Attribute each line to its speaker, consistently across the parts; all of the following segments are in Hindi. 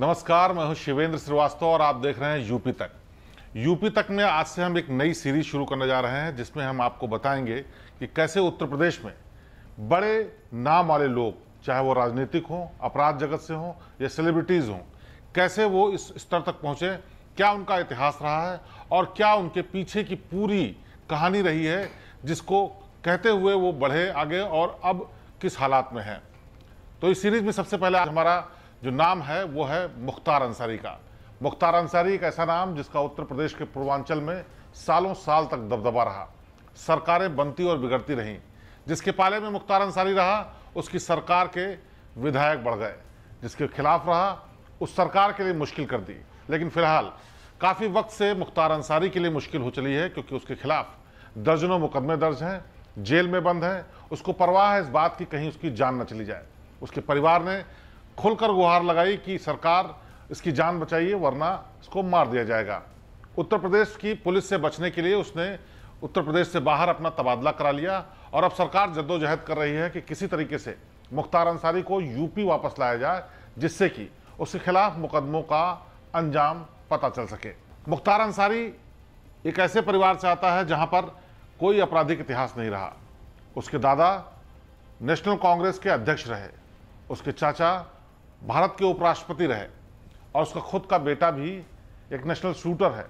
Speaker 1: नमस्कार मैं हूं शिवेंद्र श्रीवास्तव और आप देख रहे हैं यूपी तक यूपी तक में आज से हम एक नई सीरीज शुरू करने जा रहे हैं जिसमें हम आपको बताएंगे कि कैसे उत्तर प्रदेश में बड़े नाम वाले लोग चाहे वो राजनीतिक हों अपराध जगत से हों या सेलिब्रिटीज़ हों कैसे वो इस स्तर तक पहुँचे क्या उनका इतिहास रहा है और क्या उनके पीछे की पूरी कहानी रही है जिसको कहते हुए वो बढ़े आगे और अब किस हालात में हैं तो इस सीरीज में सबसे पहले हमारा जो नाम है वो है मुख्तार अंसारी का मुख्तार अंसारी एक ऐसा नाम जिसका उत्तर प्रदेश के पूर्वांचल में सालों साल तक दबदबा रहा सरकारें बनती और बिगड़ती रहीं जिसके पाले में मुख्तार अंसारी रहा उसकी सरकार के विधायक बढ़ गए जिसके खिलाफ रहा उस सरकार के लिए मुश्किल कर दी लेकिन फिलहाल काफ़ी वक्त से मुख्तार अंसारी के लिए मुश्किल हो चली है क्योंकि उसके खिलाफ दर्जनों मुकदमे दर्ज हैं जेल में बंद हैं उसको परवाह है इस बात की कहीं उसकी जान न चली जाए उसके परिवार ने खुलकर गुहार लगाई कि सरकार इसकी जान बचाइए वरना इसको मार दिया जाएगा उत्तर प्रदेश की पुलिस से बचने के लिए उसने उत्तर प्रदेश से बाहर अपना तबादला करा लिया और अब सरकार जद्दोजहद कर रही है कि किसी तरीके से मुख्तार अंसारी को यूपी वापस लाया जाए जिससे कि उसके खिलाफ मुकदमों का अंजाम पता चल सके मुख्तार अंसारी एक ऐसे परिवार से आता है जहां पर कोई आपराधिक इतिहास नहीं रहा उसके दादा नेशनल कांग्रेस के अध्यक्ष रहे उसके चाचा भारत के उपराष्ट्रपति रहे और उसका खुद का बेटा भी एक नेशनल शूटर है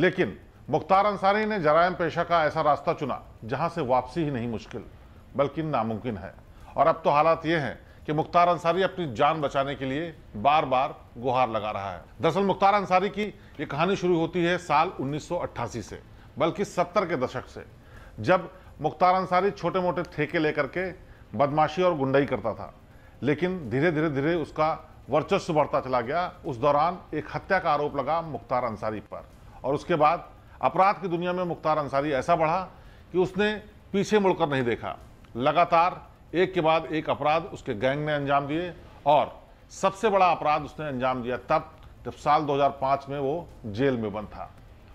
Speaker 1: लेकिन मुख्तार अंसारी ने जरायम पेशा का ऐसा रास्ता चुना जहां से वापसी ही नहीं मुश्किल बल्कि नामुमकिन है और अब तो हालात ये हैं कि मुख्तार अंसारी अपनी जान बचाने के लिए बार बार गुहार लगा रहा है दरअसल मुख्तार अंसारी की ये कहानी शुरू होती है साल उन्नीस से बल्कि सत्तर के दशक से जब मुख्तार अंसारी छोटे मोटे ठेके लेकर के बदमाशी और गुंडाई करता था लेकिन धीरे धीरे धीरे उसका वर्चस्व बढ़ता चला गया उस दौरान एक हत्या का आरोप लगा मुख्तार अंसारी पर और उसके बाद अपराध की दुनिया में मुख्तार अंसारी ऐसा बढ़ा कि उसने पीछे मुड़कर नहीं देखा लगातार एक के बाद एक अपराध उसके गैंग ने अंजाम दिए और सबसे बड़ा अपराध उसने अंजाम दिया तब जब साल 2005 में वो जेल में बंद था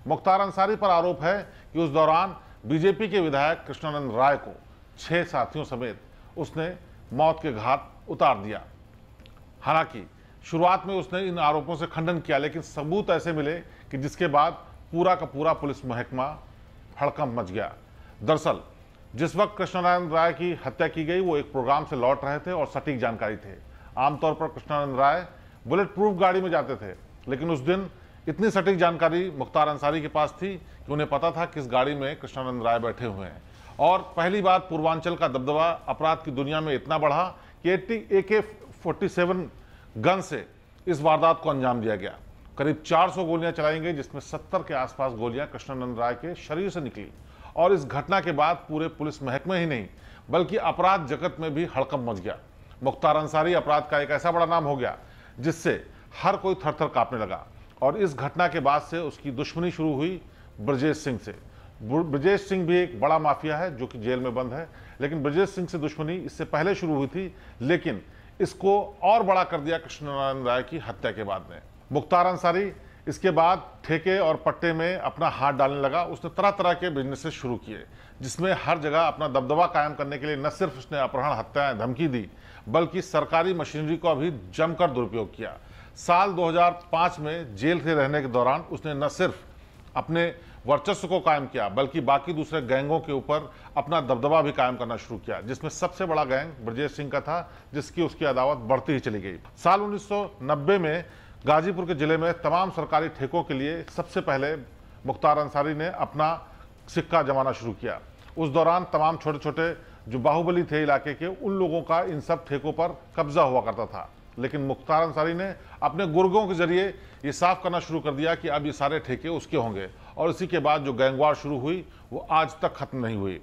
Speaker 1: मुख्तार अंसारी पर आरोप है कि उस दौरान बीजेपी के विधायक कृष्णानंद राय को छह साथियों समेत उसने मौत के घाट उतार दिया हालांकि शुरुआत में उसने इन आरोपों से खंडन किया लेकिन सबूत ऐसे मिले कि जिसके बाद पूरा का पूरा पुलिस महकमा हड़कम मच गया दरअसल जिस वक्त कृष्णानंद राय की हत्या की गई वो एक प्रोग्राम से लौट रहे थे और सटीक जानकारी थे आमतौर पर कृष्णानंद राय बुलेट प्रूफ गाड़ी में जाते थे लेकिन उस दिन इतनी सटीक जानकारी मुख्तार अंसारी के पास थी कि उन्हें पता था किस गाड़ी में कृष्णानंद राय बैठे हुए हैं और पहली बार पूर्वांचल का दबदबा अपराध की दुनिया में इतना बढ़ा ए के फोर्टी सेवन गन से इस वारदात को अंजाम दिया गया करीब 400 गोलियां चलाई गई जिसमें 70 के आसपास गोलियां कृष्णानंद राय के शरीर से निकली और इस घटना के बाद पूरे पुलिस महकमे ही नहीं बल्कि अपराध जगत में भी हड़कम मच गया मुख्तार अंसारी अपराध का एक ऐसा बड़ा नाम हो गया जिससे हर कोई थर थर कांपने लगा और इस घटना के बाद से उसकी दुश्मनी शुरू हुई ब्रजेश सिंह से ब्रजेश सिंह भी एक बड़ा माफिया है जो कि जेल में बंद है लेकिन ब्रजेश सिंह से दुश्मनी इससे पहले शुरू हुई थी लेकिन इसको और बड़ा कर दिया कृष्ण नारायण राय की हत्या के बाद में मुख्तार अंसारी इसके बाद ठेके और पट्टे में अपना हाथ डालने लगा उसने तरह तरह के बिजनेसेस शुरू किए जिसमें हर जगह अपना दबदबा कायम करने के लिए न सिर्फ उसने अपहरण हत्याएं धमकी दी बल्कि सरकारी मशीनरी को भी जमकर दुरुपयोग किया साल 2005 में जेल से रहने के दौरान उसने न सिर्फ अपने वर्चस्व को कायम किया बल्कि बाकी दूसरे गैंगों के ऊपर अपना दबदबा भी कायम करना शुरू किया जिसमें सबसे बड़ा गैंग ब्रजेश सिंह का था जिसकी उसकी अदावत बढ़ती ही चली गई साल 1990 में गाजीपुर के ज़िले में तमाम सरकारी ठेकों के लिए सबसे पहले मुख्तार अंसारी ने अपना सिक्का जमाना शुरू किया उस दौरान तमाम छोटे छोटे जो बाहुबली थे इलाके के उन लोगों का इन सब ठेकों पर कब्जा हुआ करता था लेकिन मुख्तार अंसारी ने अपने गुर्गों के जरिए ये साफ करना शुरू कर दिया कि अब ये सारे ठेके उसके होंगे और इसी के बाद जो गैंगवार शुरू हुई वो आज तक खत्म नहीं हुई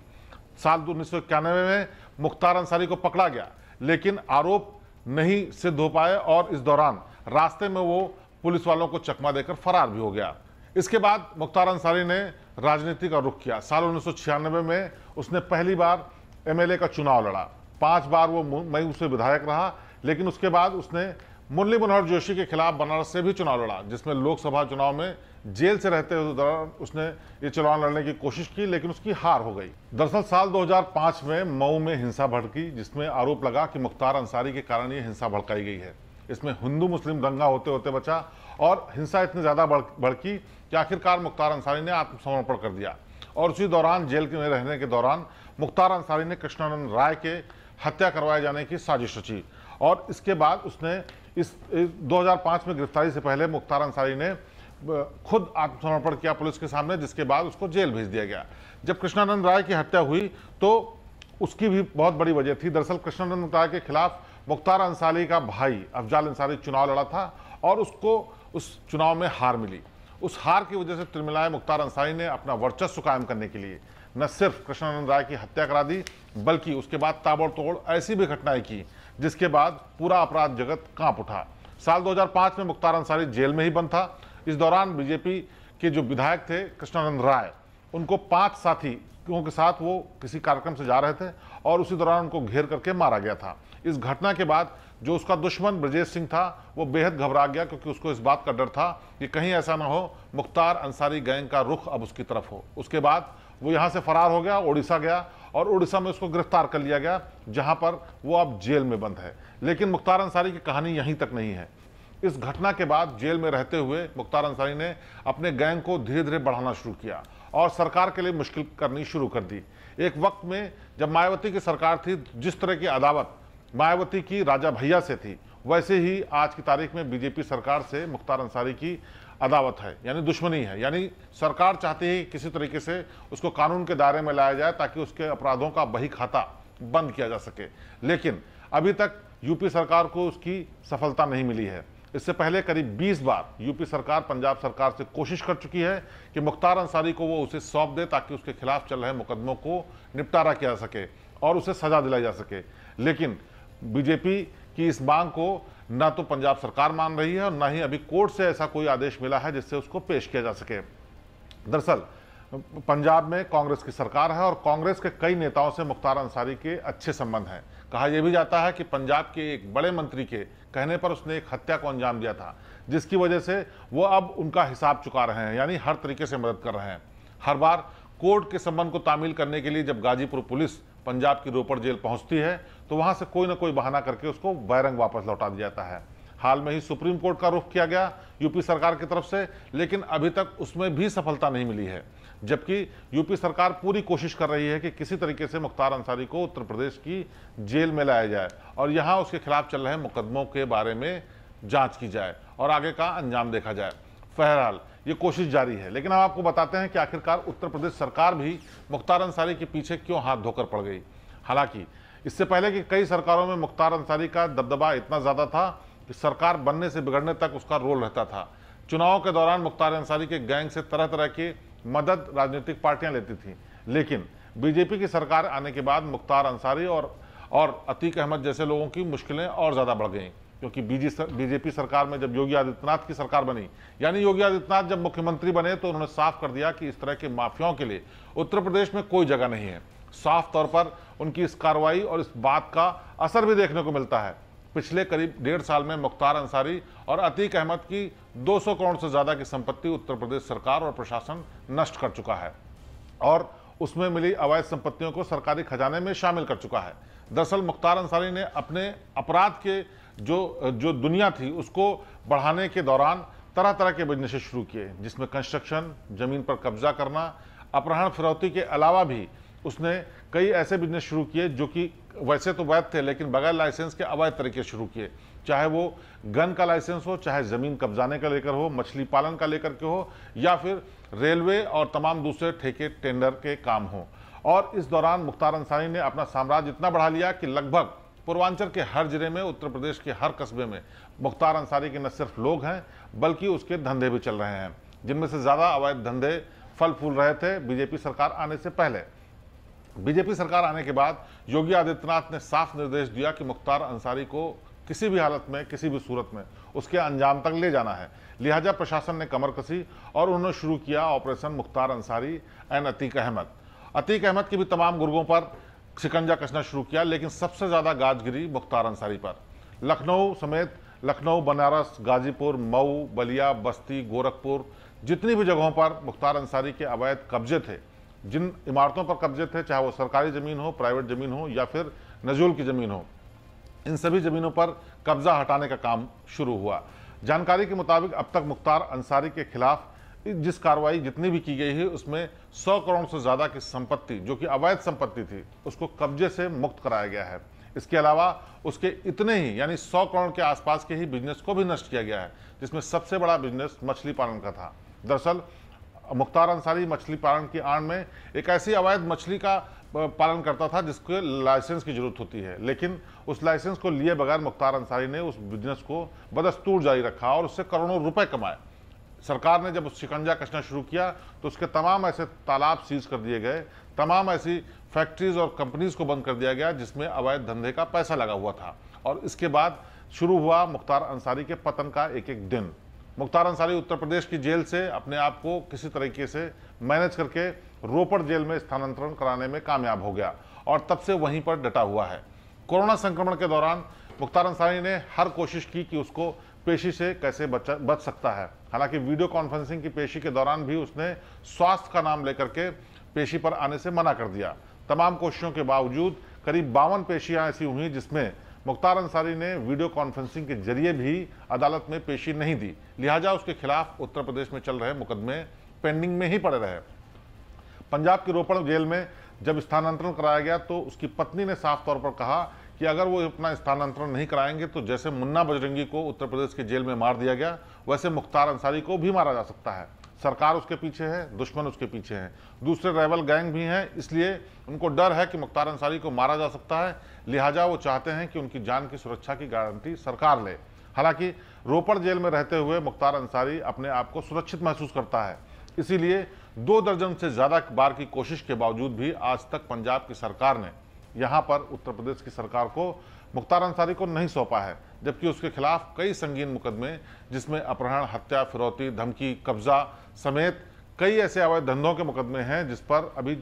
Speaker 1: साल उन्नीस सौ इक्यानवे में मुख्तार अंसारी को पकड़ा गया लेकिन आरोप नहीं सिद्ध हो पाए और इस दौरान रास्ते में वो पुलिस वालों को चकमा देकर फरार भी हो गया इसके बाद मुख्तार अंसारी ने राजनीति का रुख किया साल उन्नीस में उसने पहली बार एमएलए का चुनाव लड़ा पांच बार वो मई उसे विधायक रहा लेकिन उसके बाद उसने मुरली मनोहर जोशी के खिलाफ बनारस से भी चुनाव लड़ा जिसमें लोकसभा चुनाव में जेल से रहते हुए दौरान उसने ये चुनाव लड़ने की कोशिश की लेकिन उसकी हार हो गई दरअसल साल 2005 में मऊ में हिंसा भड़की जिसमें आरोप लगा कि मुख्तार अंसारी के कारण ये हिंसा भड़काई गई है इसमें हिंदू मुस्लिम दंगा होते होते बचा और हिंसा इतनी ज़्यादा भड़की कि आखिरकार मुख्तार अंसारी ने आत्मसमर्पण कर दिया और उसी दौरान जेल में रहने के दौरान मुख्तार अंसारी ने कृष्णानंद राय के हत्या करवाए जाने की साजिश रची और इसके बाद उसने इस, इस 2005 में गिरफ्तारी से पहले मुख्तार अंसारी ने खुद आत्मसमर्पण किया पुलिस के सामने जिसके बाद उसको जेल भेज दिया गया जब कृष्णानंद राय की हत्या हुई तो उसकी भी बहुत बड़ी वजह थी दरअसल कृष्णानंद राय के खिलाफ मुख्तार अंसारी का भाई अफजाल अंसारी चुनाव लड़ा था और उसको उस चुनाव में हार मिली उस हार की वजह से त्रिमिलाए मुख्तार अंसारी ने अपना वर्चस्व कायम करने के लिए न सिर्फ कृष्णानंद राय की हत्या करा दी बल्कि उसके बाद ताबड़तोड़ ऐसी भी घटनाएं की जिसके बाद पूरा अपराध जगत कांप उठा साल 2005 में मुख्तार अंसारी जेल में ही बंद था इस दौरान बीजेपी के जो विधायक थे कृष्णानंद राय उनको पांच साथी के साथ वो किसी कार्यक्रम से जा रहे थे और उसी दौरान उनको घेर करके मारा गया था इस घटना के बाद जो उसका दुश्मन ब्रजेश सिंह था वो बेहद घबरा गया क्योंकि उसको इस बात का डर था कि कहीं ऐसा ना हो मुख्तार अंसारी गैंग का रुख अब उसकी तरफ हो उसके बाद वो यहाँ से फरार हो गया ओडिशा गया और उड़ीसा में उसको गिरफ्तार कर लिया गया जहां पर वो अब जेल में बंद है लेकिन मुख्तार अंसारी की कहानी यहीं तक नहीं है इस घटना के बाद जेल में रहते हुए मुख्तार अंसारी ने अपने गैंग को धीरे धीरे बढ़ाना शुरू किया और सरकार के लिए मुश्किल करनी शुरू कर दी एक वक्त में जब मायावती की सरकार थी जिस तरह की अदावत मायावती की राजा भैया से थी वैसे ही आज की तारीख में बीजेपी सरकार से मुख्तार अंसारी की अदावत है यानी दुश्मनी है यानी सरकार चाहती है किसी तरीके से उसको कानून के दायरे में लाया जाए ताकि उसके अपराधों का बही खाता बंद किया जा सके लेकिन अभी तक यूपी सरकार को उसकी सफलता नहीं मिली है इससे पहले करीब 20 बार यूपी सरकार पंजाब सरकार से कोशिश कर चुकी है कि मुख्तार अंसारी को वो उसे सौंप दे ताकि उसके खिलाफ चल रहे मुकदमों को निपटारा किया जा सके और उसे सजा दिलाई जा सके लेकिन बीजेपी की इस मांग को ना तो पंजाब सरकार मान रही है और ना ही अभी कोर्ट से ऐसा कोई आदेश मिला है जिससे उसको पेश किया जा सके दरअसल पंजाब में कांग्रेस की सरकार है और कांग्रेस के कई नेताओं से मुख्तार अंसारी के अच्छे संबंध हैं कहा यह भी जाता है कि पंजाब के एक बड़े मंत्री के कहने पर उसने एक हत्या को अंजाम दिया था जिसकी वजह से वो अब उनका हिसाब चुका रहे हैं यानी हर तरीके से मदद कर रहे हैं हर बार कोर्ट के संबंध को तामील करने के लिए जब गाजीपुर पुलिस पंजाब की रोपड़ जेल पहुंचती है तो वहाँ से कोई ना कोई बहाना करके उसको बैरंग वापस लौटा दिया जाता है हाल में ही सुप्रीम कोर्ट का रुख किया गया यूपी सरकार की तरफ से लेकिन अभी तक उसमें भी सफलता नहीं मिली है जबकि यूपी सरकार पूरी कोशिश कर रही है कि किसी तरीके से मुख्तार अंसारी को उत्तर प्रदेश की जेल में लाया जाए और यहाँ उसके खिलाफ चल रहे मुकदमों के बारे में जाँच की जाए और आगे का अंजाम देखा जाए बहरहाल ये कोशिश जारी है लेकिन हम आपको बताते हैं कि आखिरकार उत्तर प्रदेश सरकार भी मुख्तार अंसारी के पीछे क्यों हाथ धोकर पड़ गई हालांकि इससे पहले कि कई सरकारों में मुख्तार अंसारी का दबदबा इतना ज़्यादा था कि सरकार बनने से बिगड़ने तक उसका रोल रहता था चुनाव के दौरान मुख्तार अंसारी के गैंग से तरह तरह की मदद राजनीतिक पार्टियां लेती थीं लेकिन बीजेपी की सरकार आने के बाद मुख्तार अंसारी और और अतीक अहमद जैसे लोगों की मुश्किलें और ज़्यादा बढ़ गईं क्योंकि बीजेपी सरकार में जब योगी आदित्यनाथ की सरकार बनी यानी योगी आदित्यनाथ जब मुख्यमंत्री बने तो उन्होंने साफ कर दिया कि इस तरह के माफियाओं के लिए उत्तर प्रदेश में कोई जगह नहीं है साफ तौर पर उनकी इस कार्रवाई और इस बात का असर भी देखने को मिलता है पिछले करीब डेढ़ साल में मुख्तार अंसारी और अतीक अहमद की 200 करोड़ से ज़्यादा की संपत्ति उत्तर प्रदेश सरकार और प्रशासन नष्ट कर चुका है और उसमें मिली अवैध संपत्तियों को सरकारी खजाने में शामिल कर चुका है दरअसल मुख्तार अंसारी ने अपने अपराध के जो जो दुनिया थी उसको बढ़ाने के दौरान तरह तरह के बिजनेसेस शुरू किए जिसमें कंस्ट्रक्शन ज़मीन पर कब्जा करना अपहरण फिरौती के अलावा भी उसने कई ऐसे बिजनेस शुरू किए जो कि वैसे तो वैध थे लेकिन बगैर लाइसेंस के अवैध तरीके शुरू किए चाहे वो गन का लाइसेंस हो चाहे ज़मीन कब्जाने का लेकर हो मछली पालन का लेकर के हो या फिर रेलवे और तमाम दूसरे ठेके टेंडर के काम हो और इस दौरान मुख्तार अंसारी ने अपना साम्राज्य इतना बढ़ा लिया कि लगभग पूर्वांचल के हर जिले में उत्तर प्रदेश के हर कस्बे में मुख्तार अंसारी के न सिर्फ लोग हैं बल्कि उसके धंधे भी चल रहे हैं जिनमें से ज़्यादा अवैध धंधे फल फूल रहे थे बीजेपी सरकार आने से पहले बीजेपी सरकार आने के बाद योगी आदित्यनाथ ने साफ निर्देश दिया कि मुख्तार अंसारी को किसी भी हालत में किसी भी सूरत में उसके अंजाम तक ले जाना है लिहाजा प्रशासन ने कमर कसी और उन्होंने शुरू किया ऑपरेशन मुख्तार अंसारी एंड अतीक अहमद अतीक अहमद की भी तमाम गुर्गों पर शिकंजा कसना शुरू किया लेकिन सबसे ज़्यादा गाजगिरी मुख्तार अंसारी पर लखनऊ समेत लखनऊ बनारस गाजीपुर मऊ बलिया बस्ती गोरखपुर जितनी भी जगहों पर मुख्तार अंसारी के अवैध कब्जे थे जिन इमारतों पर कब्जे थे चाहे वो सरकारी ज़मीन हो प्राइवेट ज़मीन हो या फिर नजूल की ज़मीन हो इन सभी ज़मीनों पर कब्ज़ा हटाने का काम शुरू हुआ जानकारी के मुताबिक अब तक मुख्तार अंसारी के खिलाफ जिस कार्रवाई जितनी भी की गई है उसमें 100 करोड़ से ज़्यादा की संपत्ति जो कि अवैध संपत्ति थी उसको कब्जे से मुक्त कराया गया है इसके अलावा उसके इतने ही यानी 100 करोड़ के आसपास के ही बिजनेस को भी नष्ट किया गया है जिसमें सबसे बड़ा बिजनेस मछली पालन का था दरअसल मुख्तार अंसारी मछली पालन की आड़ में एक ऐसी अवैध मछली का पालन करता था जिसके लाइसेंस की ज़रूरत होती है लेकिन उस लाइसेंस को लिए बगैर मुख्तार अंसारी ने उस बिजनेस को बदस्तूर जारी रखा और उससे करोड़ों रुपए कमाए सरकार ने जब शिकंजा कसना शुरू किया तो उसके तमाम ऐसे तालाब सीज कर दिए गए तमाम ऐसी फैक्ट्रीज और कंपनीज को बंद कर दिया गया जिसमें अवैध धंधे का पैसा लगा हुआ था और इसके बाद शुरू हुआ मुख्तार अंसारी के पतन का एक एक दिन मुख्तार अंसारी उत्तर प्रदेश की जेल से अपने आप को किसी तरीके से मैनेज करके रोपड़ जेल में स्थानांतरण कराने में कामयाब हो गया और तब से वहीं पर डटा हुआ है कोरोना संक्रमण के दौरान मुख्तार अंसारी ने हर कोशिश की कि उसको पेशी से कैसे बचा बच सकता है हालांकि वीडियो कॉन्फ्रेंसिंग की पेशी के दौरान भी उसने स्वास्थ्य का नाम लेकर के पेशी पर आने से मना कर दिया तमाम कोशिशों के बावजूद करीब बावन पेशियाँ ऐसी हुई जिसमें मुख्तार अंसारी ने वीडियो कॉन्फ्रेंसिंग के जरिए भी अदालत में पेशी नहीं दी लिहाजा उसके खिलाफ उत्तर प्रदेश में चल रहे मुकदमे पेंडिंग में ही पड़े रहे पंजाब के रोपड़ जेल में जब स्थानांतरण कराया गया तो उसकी पत्नी ने साफ तौर पर कहा कि अगर वो अपना स्थानांतरण नहीं कराएंगे तो जैसे मुन्ना बजरंगी को उत्तर प्रदेश के जेल में मार दिया गया वैसे मुख्तार अंसारी को भी मारा जा सकता है सरकार उसके पीछे है दुश्मन उसके पीछे हैं दूसरे रेबल गैंग भी हैं इसलिए उनको डर है कि मुख्तार अंसारी को मारा जा सकता है लिहाजा वो चाहते हैं कि उनकी जान की सुरक्षा की गारंटी सरकार ले हालांकि रोपड़ जेल में रहते हुए मुख्तार अंसारी अपने आप को सुरक्षित महसूस करता है इसीलिए दो दर्जन से ज़्यादा बार की कोशिश के बावजूद भी आज तक पंजाब की सरकार ने यहाँ पर उत्तर प्रदेश की सरकार को मुख्तार अंसारी को नहीं सौंपा है जबकि उसके खिलाफ कई संगीन मुकदमे जिसमें अपहरण हत्या फिरौती धमकी कब्जा समेत कई ऐसे अवैध धंधों के मुकदमे हैं जिस पर अभी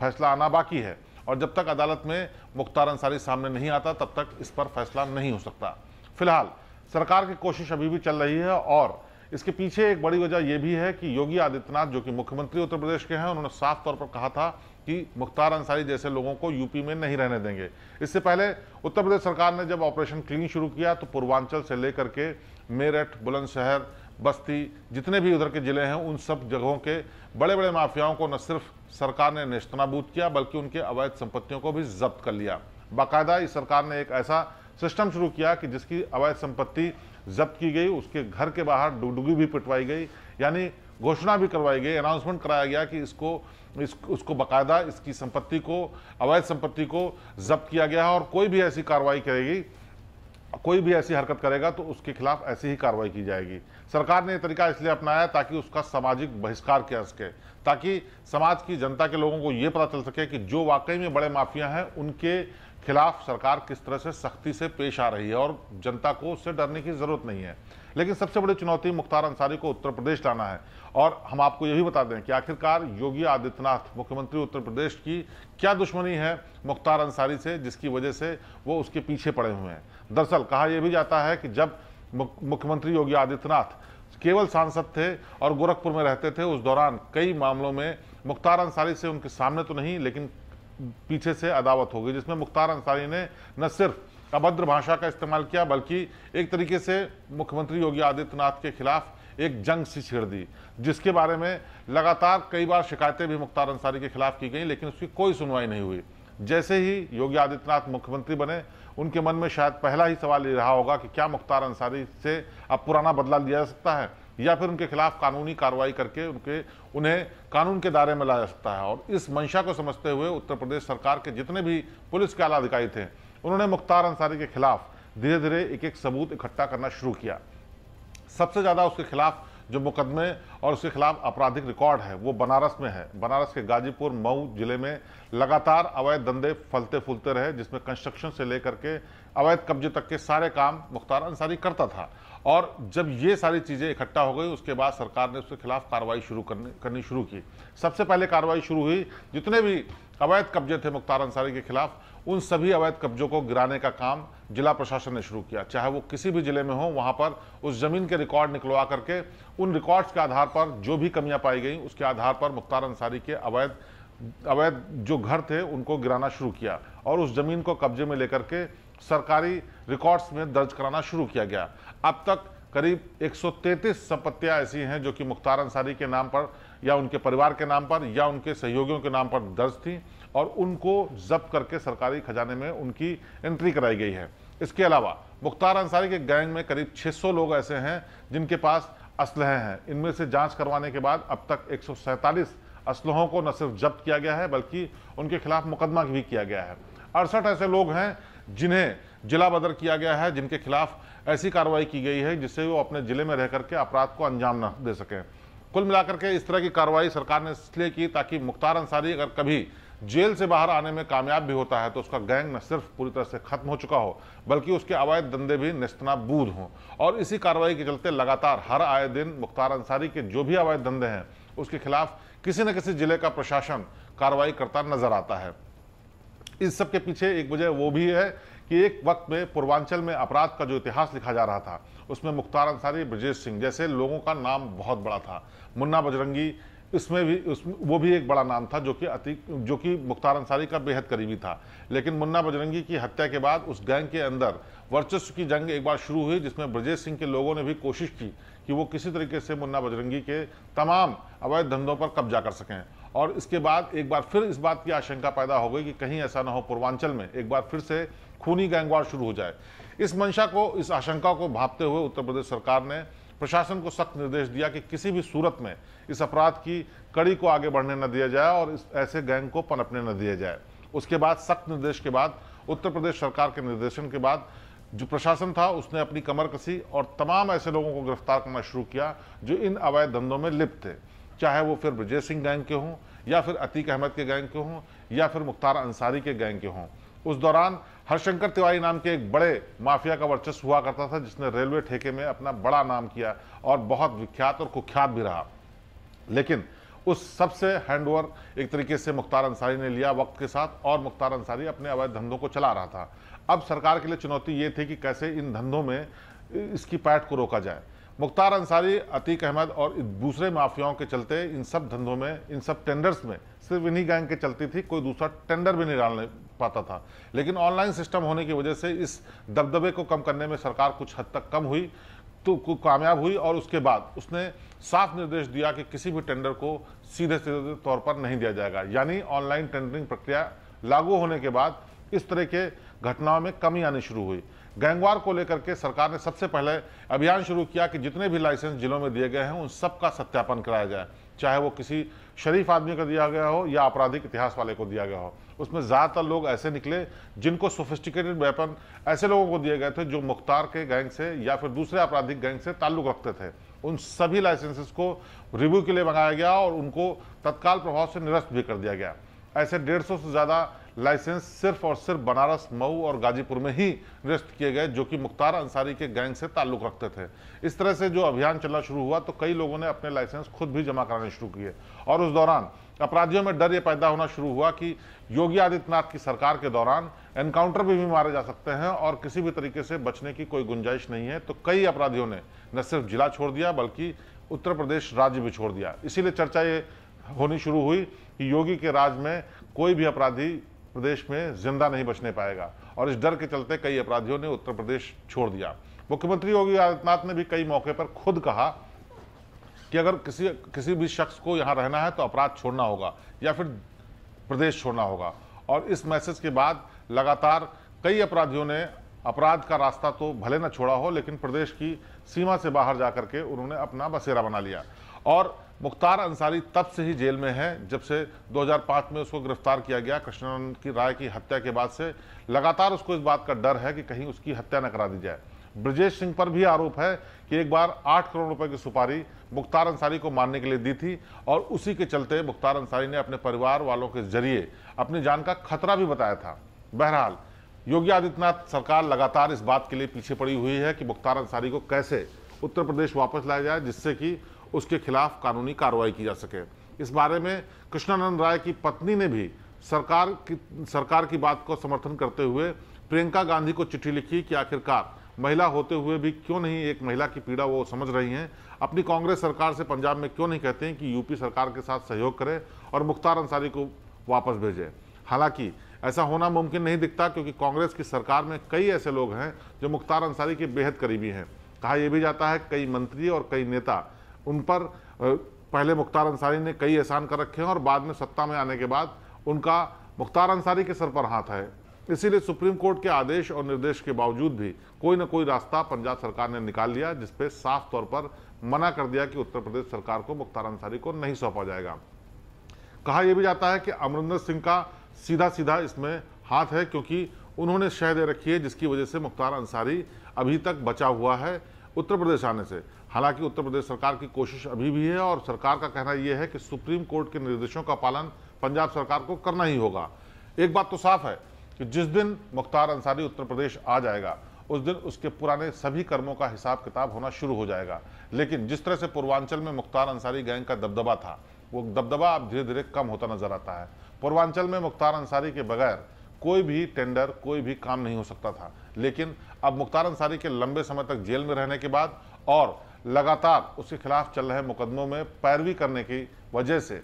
Speaker 1: फैसला आना बाकी है और जब तक अदालत में मुख्तार अंसारी सामने नहीं आता तब तक इस पर फैसला नहीं हो सकता फिलहाल सरकार की कोशिश अभी भी चल रही है और इसके पीछे एक बड़ी वजह यह भी है कि योगी आदित्यनाथ जो कि मुख्यमंत्री उत्तर प्रदेश के हैं उन्होंने साफ तौर पर कहा था कि मुख्तार अंसारी जैसे लोगों को यूपी में नहीं रहने देंगे इससे पहले उत्तर प्रदेश सरकार ने जब ऑपरेशन क्लीन शुरू किया तो पूर्वांचल से लेकर के मेरठ बुलंदशहर बस्ती जितने भी उधर के ज़िले हैं उन सब जगहों के बड़े बड़े माफियाओं को न सिर्फ सरकार ने नेस्तनाबूद किया बल्कि उनके अवैध संपत्तियों को भी जब्त कर लिया बाकायदा इस सरकार ने एक ऐसा सिस्टम शुरू किया कि जिसकी अवैध संपत्ति जब्त की गई उसके घर के बाहर डुगडुगी भी पिटवाई गई यानी घोषणा भी करवाई गई अनाउंसमेंट कराया गया कि इसको इस उसको बाकायदा इसकी संपत्ति को अवैध संपत्ति को जब्त किया गया है और कोई भी ऐसी कार्रवाई करेगी कोई भी ऐसी हरकत करेगा तो उसके खिलाफ ऐसी ही कार्रवाई की जाएगी सरकार ने यह तरीका इसलिए अपनाया ताकि उसका सामाजिक बहिष्कार किया सके ताकि समाज की जनता के लोगों को ये पता चल सके कि जो वाकई में बड़े माफिया हैं उनके खिलाफ सरकार किस तरह से सख्ती से पेश आ रही है और जनता को उससे डरने की ज़रूरत नहीं है लेकिन सबसे बड़ी चुनौती मुख्तार अंसारी को उत्तर प्रदेश लाना है और हम आपको यही भी बता दें कि आखिरकार योगी आदित्यनाथ मुख्यमंत्री उत्तर प्रदेश की क्या दुश्मनी है मुख्तार अंसारी से जिसकी वजह से वो उसके पीछे पड़े हुए हैं दरअसल कहा यह भी जाता है कि जब मुख्यमंत्री योगी आदित्यनाथ केवल सांसद थे और गोरखपुर में रहते थे उस दौरान कई मामलों में मुख्तार अंसारी से उनके सामने तो नहीं लेकिन पीछे से अदावत हो गई जिसमें मुख्तार अंसारी ने न सिर्फ अभद्र भाषा का इस्तेमाल किया बल्कि एक तरीके से मुख्यमंत्री योगी आदित्यनाथ के खिलाफ एक जंग सी छिड़ दी जिसके बारे में लगातार कई बार शिकायतें भी मुख्तार अंसारी के खिलाफ की गई लेकिन उसकी कोई सुनवाई नहीं हुई जैसे ही योगी आदित्यनाथ मुख्यमंत्री बने उनके मन में शायद पहला ही सवाल ये रहा होगा कि क्या मुख्तार अंसारी से अब पुराना बदला लिया जा सकता है या फिर उनके खिलाफ कानूनी कार्रवाई करके उनके उन्हें कानून के दायरे में लाया जा सकता है और इस मंशा को समझते हुए उत्तर प्रदेश सरकार के जितने भी पुलिस के आला अधिकारी थे उन्होंने मुख्तार अंसारी के खिलाफ धीरे धीरे एक एक सबूत इकट्ठा करना शुरू किया सबसे ज़्यादा उसके खिलाफ जो मुकदमे और उसके खिलाफ आपराधिक रिकॉर्ड है वो बनारस में है बनारस के गाजीपुर मऊ जिले में लगातार अवैध धंधे फलते फूलते रहे जिसमें कंस्ट्रक्शन से लेकर के अवैध कब्जे तक के सारे काम मुख्तार अंसारी करता था और जब ये सारी चीज़ें इकट्ठा हो गई उसके बाद सरकार ने उसके खिलाफ कार्रवाई शुरू करने करनी शुरू की सबसे पहले कार्रवाई शुरू हुई जितने भी अवैध कब्जे थे मुख्तार अंसारी के खिलाफ उन सभी अवैध कब्जों को गिराने का काम जिला प्रशासन ने शुरू किया चाहे वो किसी भी जिले में हो वहाँ पर उस ज़मीन के रिकॉर्ड निकलवा करके उन रिकॉर्ड्स के आधार पर जो भी कमियाँ पाई गई उसके आधार पर मुख्तार अंसारी के अवैध अवैध जो घर थे उनको गिराना शुरू किया और उस ज़मीन को कब्जे में लेकर के सरकारी रिकॉर्ड्स में दर्ज कराना शुरू किया गया अब तक करीब 133 संपत्तियां ऐसी हैं जो कि मुख्तार अंसारी के नाम पर या उनके परिवार के नाम पर या उनके सहयोगियों के नाम पर दर्ज थी और उनको जब्त करके सरकारी खजाने में उनकी एंट्री कराई गई है इसके अलावा मुख्तार अंसारी के गैंग में करीब 600 लोग ऐसे हैं जिनके पास असलहे हैं इनमें से जांच करवाने के बाद अब तक एक असलहों को न सिर्फ जब्त किया गया है बल्कि उनके खिलाफ मुकदमा भी किया गया है अड़सठ ऐसे लोग हैं जिन्हें जिला बदर किया गया है जिनके खिलाफ ऐसी कार्रवाई की गई है जिससे वो अपने जिले में रह करके अपराध को अंजाम न दे सकें कुल मिलाकर के इस तरह की कार्रवाई सरकार ने इसलिए की ताकि मुख्तार अंसारी अगर कभी जेल से बाहर आने में कामयाब भी होता है तो उसका गैंग न सिर्फ पूरी तरह से खत्म हो चुका हो बल्कि उसके अवैध धंधे भी निस्तनाबूद हों और इसी कार्रवाई के चलते लगातार हर आए दिन मुख्तार अंसारी के जो भी अवैध धंधे हैं उसके खिलाफ किसी न किसी जिले का प्रशासन कार्रवाई करता नजर आता है इस सब के पीछे एक वजह वो भी है कि एक वक्त में पूर्वांचल में अपराध का जो इतिहास लिखा जा रहा था उसमें मुख्तार अंसारी ब्रजेश सिंह जैसे लोगों का नाम बहुत बड़ा था मुन्ना बजरंगी इसमें भी उस वो भी एक बड़ा नाम था जो कि अति जो कि मुख्तार अंसारी का बेहद करीबी था लेकिन मुन्ना बजरंगी की हत्या के बाद उस गैंग के अंदर वर्चस्व की जंग एक बार शुरू हुई जिसमें ब्रजेश सिंह के लोगों ने भी कोशिश की कि वो किसी तरीके से मुन्ना बजरंगी के तमाम अवैध धंधों पर कब्जा कर सकें और इसके बाद एक बार फिर इस बात की आशंका पैदा हो गई कि कहीं ऐसा ना हो पूर्वांचल में एक बार फिर से खूनी गैंगवार शुरू हो जाए इस मंशा को इस आशंका को भापते हुए उत्तर प्रदेश सरकार ने प्रशासन को सख्त निर्देश दिया कि किसी भी सूरत में इस अपराध की कड़ी को आगे बढ़ने न दिया जाए और इस ऐसे गैंग को पनपने न दिया जाए उसके बाद सख्त निर्देश के बाद उत्तर प्रदेश सरकार के निर्देशन के बाद जो प्रशासन था उसने अपनी कमर कसी और तमाम ऐसे लोगों को गिरफ्तार करना शुरू किया जो इन अवैध धंधों में लिप्त थे चाहे वो फिर ब्रजय सिंह गैंग के हों या फिर अतीक अहमद के गैंग के हों या फिर मुख्तार अंसारी के गैंग के हों उस दौरान हरशंकर तिवारी नाम के एक बड़े माफिया का वर्चस्व हुआ करता था जिसने रेलवे ठेके में अपना बड़ा नाम किया और बहुत विख्यात और कुख्यात भी रहा लेकिन उस सबसे हैंडओवर एक तरीके से मुख्तार अंसारी ने लिया वक्त के साथ और मुख्तार अंसारी अपने अवैध धंधों को चला रहा था अब सरकार के लिए चुनौती ये थी कि कैसे इन धंधों में इसकी पैठ को रोका जाए मुख्तार अंसारी अतीक अहमद और दूसरे माफियाओं के चलते इन सब धंधों में इन सब टेंडर्स में सिर्फ इन्हीं गैंग के चलती थी कोई दूसरा टेंडर भी नहीं डाल पाता था लेकिन ऑनलाइन सिस्टम होने की वजह से इस दबदबे को कम करने में सरकार कुछ हद तक कम हुई तो कामयाब हुई और उसके बाद उसने साफ निर्देश दिया कि किसी भी टेंडर को सीधे सीधे तौर पर नहीं दिया जाएगा यानी ऑनलाइन टेंडरिंग प्रक्रिया लागू होने के बाद इस तरह के घटनाओं में कमी आनी शुरू हुई गैंगवार को लेकर के सरकार ने सबसे पहले अभियान शुरू किया कि जितने भी लाइसेंस जिलों में दिए गए हैं उन सब का सत्यापन कराया जाए चाहे वो किसी शरीफ आदमी को दिया गया हो या आपराधिक इतिहास वाले को दिया गया हो उसमें ज़्यादातर लोग ऐसे निकले जिनको सोफिस्टिकेटेड वेपन ऐसे लोगों को दिए गए थे जो मुख्तार के गैंग से या फिर दूसरे आपराधिक गैंग से ताल्लुक़ रखते थे उन सभी लाइसेंसेस को रिव्यू के लिए मंगाया गया और उनको तत्काल प्रभाव से निरस्त भी कर दिया गया ऐसे डेढ़ सौ से ज़्यादा लाइसेंस सिर्फ और सिर्फ बनारस मऊ और गाजीपुर में ही निरस्त किए गए जो कि मुख्तार अंसारी के गैंग से ताल्लुक रखते थे इस तरह से जो अभियान चलना शुरू हुआ तो कई लोगों ने अपने लाइसेंस खुद भी जमा कराने शुरू किए और उस दौरान अपराधियों में डर ये पैदा होना शुरू हुआ कि योगी आदित्यनाथ की सरकार के दौरान एनकाउंटर भी, भी मारे जा सकते हैं और किसी भी तरीके से बचने की कोई गुंजाइश नहीं है तो कई अपराधियों ने न सिर्फ जिला छोड़ दिया बल्कि उत्तर प्रदेश राज्य भी छोड़ दिया इसीलिए चर्चा ये होनी शुरू हुई कि योगी के राज में कोई भी अपराधी प्रदेश में जिंदा नहीं बचने पाएगा और इस डर के चलते कई अपराधियों ने उत्तर प्रदेश छोड़ दिया मुख्यमंत्री योगी आदित्यनाथ ने भी कई मौके पर खुद कहा कि अगर किसी किसी भी शख्स को यहाँ रहना है तो अपराध छोड़ना होगा या फिर प्रदेश छोड़ना होगा और इस मैसेज के बाद लगातार कई अपराधियों ने अपराध का रास्ता तो भले न छोड़ा हो लेकिन प्रदेश की सीमा से बाहर जा कर के उन्होंने अपना बसेरा बना लिया और मुख्तार अंसारी तब से ही जेल में है जब से 2005 में उसको गिरफ्तार किया गया कृष्णानंद की राय की हत्या के बाद से लगातार उसको इस बात का डर है कि कहीं उसकी हत्या न करा दी जाए ब्रजेश सिंह पर भी आरोप है कि एक बार आठ करोड़ रुपए की सुपारी मुख्तार अंसारी को मारने के लिए दी थी और उसी के चलते मुख्तार अंसारी ने अपने परिवार वालों के जरिए अपनी जान का खतरा भी बताया था बहरहाल योगी आदित्यनाथ सरकार लगातार इस बात के लिए पीछे पड़ी हुई है कि मुख्तार अंसारी को कैसे उत्तर प्रदेश वापस लाया जाए जिससे कि उसके खिलाफ कानूनी कार्रवाई की जा सके इस बारे में कृष्णानंद राय की पत्नी ने भी सरकार की सरकार की बात को समर्थन करते हुए प्रियंका गांधी को चिट्ठी लिखी कि आखिरकार महिला होते हुए भी क्यों नहीं एक महिला की पीड़ा वो समझ रही हैं अपनी कांग्रेस सरकार से पंजाब में क्यों नहीं कहते हैं कि यूपी सरकार के साथ सहयोग करें और मुख्तार अंसारी को वापस भेजें हालांकि ऐसा होना मुमकिन नहीं दिखता क्योंकि कांग्रेस की सरकार में कई ऐसे लोग हैं जो मुख्तार अंसारी के बेहद करीबी हैं कहा यह भी जाता है कई मंत्री और कई नेता उन पर पहले मुख्तार अंसारी ने कई एहसान कर रखे हैं और बाद में सत्ता में आने के बाद उनका मुख्तार अंसारी के सर पर हाथ है इसीलिए सुप्रीम कोर्ट के आदेश और निर्देश के बावजूद भी कोई ना कोई रास्ता पंजाब सरकार ने निकाल लिया जिसपे साफ तौर पर मना कर दिया कि उत्तर प्रदेश सरकार को मुख्तार अंसारी को नहीं सौंपा जाएगा कहा यह भी जाता है कि अमरिंदर सिंह का सीधा सीधा इसमें हाथ है क्योंकि उन्होंने शह दे रखी है जिसकी वजह से मुख्तार अंसारी अभी तक बचा हुआ है उत्तर प्रदेश आने से हालांकि उत्तर प्रदेश सरकार की कोशिश अभी भी है और सरकार का कहना यह है कि सुप्रीम कोर्ट के निर्देशों का पालन पंजाब सरकार को करना ही होगा एक बात तो साफ है कि जिस दिन मुख्तार अंसारी उत्तर प्रदेश आ जाएगा उस दिन उसके पुराने सभी कर्मों का हिसाब किताब होना शुरू हो जाएगा लेकिन जिस तरह से पूर्वांचल में मुख्तार अंसारी गैंग का दबदबा था वो दबदबा अब धीरे धीरे कम होता नजर आता है पूर्वांचल में मुख्तार अंसारी के बगैर कोई भी टेंडर कोई भी काम नहीं हो सकता था लेकिन अब मुख्तार अंसारी के लंबे समय तक जेल में रहने के बाद और लगातार उसके खिलाफ चल रहे मुकदमों में पैरवी करने की वजह से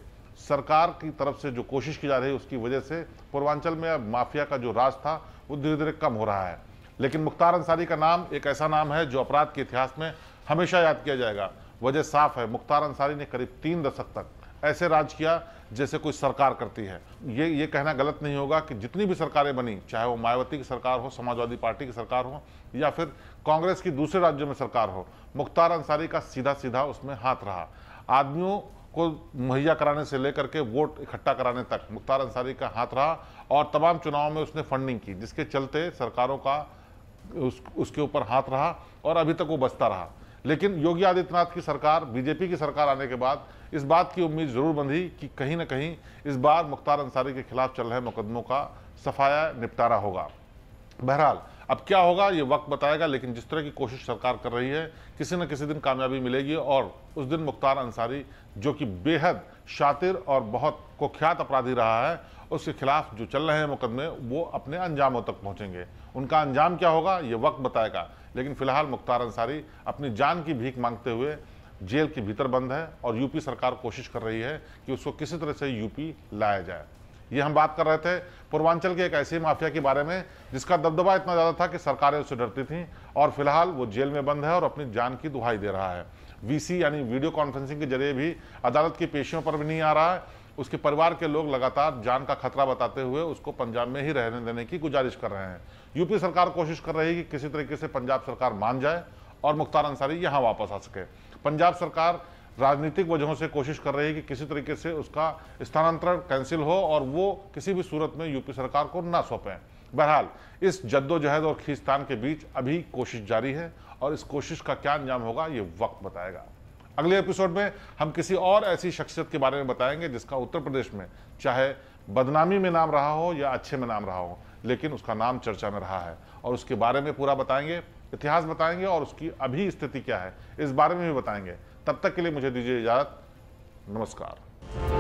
Speaker 1: सरकार की तरफ से जो कोशिश की जा रही है उसकी वजह से पूर्वांचल में अब माफिया का जो राज था वो धीरे धीरे कम हो रहा है लेकिन मुख्तार अंसारी का नाम एक ऐसा नाम है जो अपराध के इतिहास में हमेशा याद किया जाएगा वजह साफ है मुख्तार अंसारी ने करीब तीन दशक तक ऐसे राज किया जैसे कोई सरकार करती है ये ये कहना गलत नहीं होगा कि जितनी भी सरकारें बनी चाहे वो मायावती की सरकार हो समाजवादी पार्टी की सरकार हो या फिर कांग्रेस की दूसरे राज्यों में सरकार हो मुख्तार अंसारी का सीधा सीधा उसमें हाथ रहा आदमियों को मुहैया कराने से लेकर के वोट इकट्ठा कराने तक मुख्तार अंसारी का हाथ रहा और तमाम चुनाव में उसने फंडिंग की जिसके चलते सरकारों का उस, उसके ऊपर हाथ रहा और अभी तक वो बचता रहा लेकिन योगी आदित्यनाथ की सरकार बीजेपी की सरकार आने के बाद इस बात की उम्मीद जरूर बंधी कि कहीं ना कहीं इस बार मुख्तार अंसारी के खिलाफ चल रहे मुकदमों का सफाया निपटारा होगा बहरहाल अब क्या होगा ये वक्त बताएगा लेकिन जिस तरह की कोशिश सरकार कर रही है किसी न किसी दिन कामयाबी मिलेगी और उस दिन मुख्तार अंसारी जो कि बेहद शातिर और बहुत कुख्यात अपराधी रहा है उसके खिलाफ जो चल रहे हैं मुकदमे वो अपने अंजामों तक पहुँचेंगे उनका अंजाम क्या होगा ये वक्त बताएगा लेकिन फिलहाल मुख्तार अंसारी अपनी जान की भीख मांगते हुए जेल के भीतर बंद है और यूपी सरकार कोशिश कर रही है कि उसको किसी तरह से यूपी लाया जाए ये हम बात कर रहे थे पूर्वांचल के एक ऐसे माफिया के बारे में जिसका दबदबा इतना ज़्यादा था कि सरकारें उससे डरती थीं और फिलहाल वो जेल में बंद है और अपनी जान की दुहाई दे रहा है वीसी यानी वीडियो कॉन्फ्रेंसिंग के जरिए भी अदालत की पेशियों पर भी नहीं आ रहा है उसके परिवार के लोग लगातार जान का खतरा बताते हुए उसको पंजाब में ही रहने देने की गुजारिश कर रहे हैं यूपी सरकार कोशिश कर रही है कि किसी तरीके से पंजाब सरकार मान जाए और मुख्तार अंसारी यहाँ वापस आ सके पंजाब सरकार राजनीतिक वजहों से कोशिश कर रही है कि किसी तरीके से उसका स्थानांतरण कैंसिल हो और वो किसी भी सूरत में यूपी सरकार को ना सौंपें बहरहाल इस जद्दोजहद और खींचतान के बीच अभी कोशिश जारी है और इस कोशिश का क्या अंजाम होगा ये वक्त बताएगा अगले एपिसोड में हम किसी और ऐसी शख्सियत के बारे में बताएंगे जिसका उत्तर प्रदेश में चाहे बदनामी में नाम रहा हो या अच्छे में नाम रहा हो लेकिन उसका नाम चर्चा में रहा है और उसके बारे में पूरा बताएंगे इतिहास बताएंगे और उसकी अभी स्थिति क्या है इस बारे में भी बताएंगे तब तक के लिए मुझे दीजिए इजाज़त नमस्कार